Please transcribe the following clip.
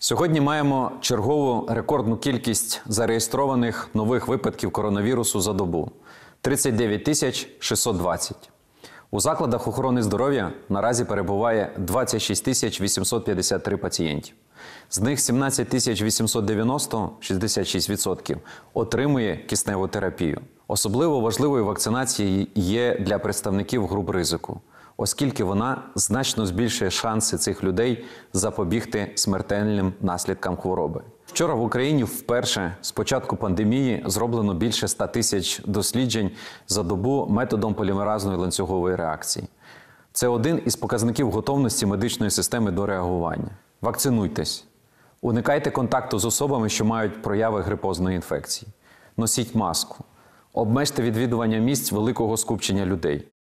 Сьогодні маємо чергову рекордну кількість зареєстрованих нових випадків коронавірусу за добу 39 тисяч 620. У закладах охорони здоров'я наразі перебуває 26 тисяч 853 пацієнтів. З них 17 тисяч 890 66% отримує кисневу терапію. Особливо важливою вакцинація є для представників груп ризику оскільки вона значно збільшує шанси цих людей запобігти смертельним наслідкам хвороби. Вчора в Україні вперше з початку пандемії зроблено більше 100 тисяч досліджень за добу методом полімеразної ланцюгової реакції. Це один із показників готовності медичної системи до реагування. Вакцинуйтесь, уникайте контакту з особами, що мають прояви грипозної інфекції, носіть маску, обмежте відвідування місць великого скупчення людей.